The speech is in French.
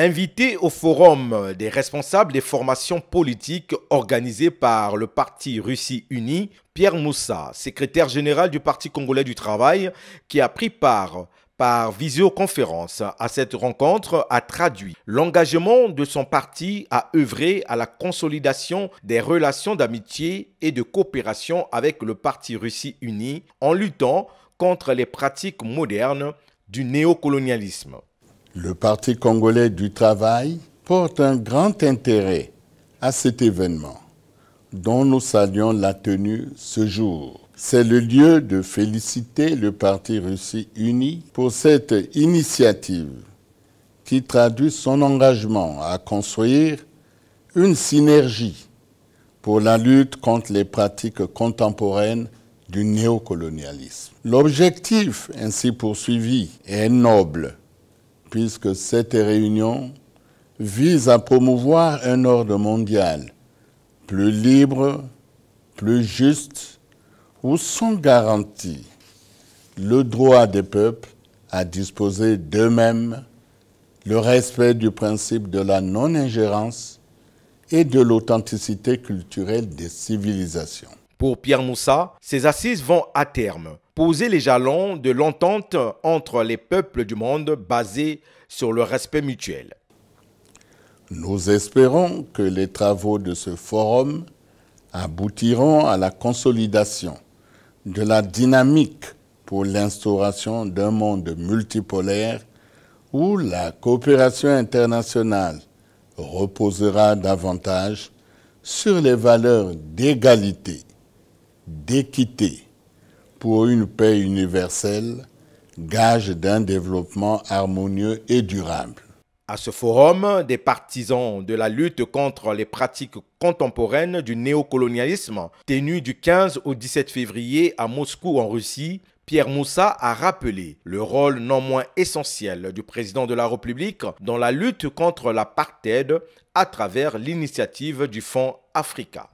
Invité au forum des responsables des formations politiques organisées par le parti Russie uni Pierre Moussa, secrétaire général du Parti congolais du travail, qui a pris part par visioconférence à cette rencontre, a traduit l'engagement de son parti à œuvrer à la consolidation des relations d'amitié et de coopération avec le Parti Russie uni en luttant contre les pratiques modernes du néocolonialisme. Le Parti congolais du travail porte un grand intérêt à cet événement dont nous saluons la tenue ce jour. C'est le lieu de féliciter le Parti Russie uni pour cette initiative qui traduit son engagement à construire une synergie pour la lutte contre les pratiques contemporaines du néocolonialisme. L'objectif ainsi poursuivi est noble puisque cette réunion vise à promouvoir un ordre mondial plus libre, plus juste, où sont garantis le droit des peuples à disposer d'eux-mêmes, le respect du principe de la non-ingérence et de l'authenticité culturelle des civilisations. Pour Pierre Moussa, ces assises vont à terme poser les jalons de l'entente entre les peuples du monde basée sur le respect mutuel. Nous espérons que les travaux de ce forum aboutiront à la consolidation de la dynamique pour l'instauration d'un monde multipolaire où la coopération internationale reposera davantage sur les valeurs d'égalité, d'équité, pour une paix universelle, gage d'un développement harmonieux et durable. À ce forum, des partisans de la lutte contre les pratiques contemporaines du néocolonialisme, tenu du 15 au 17 février à Moscou en Russie, Pierre Moussa a rappelé le rôle non moins essentiel du président de la République dans la lutte contre l'apartheid à travers l'initiative du Fonds Africa.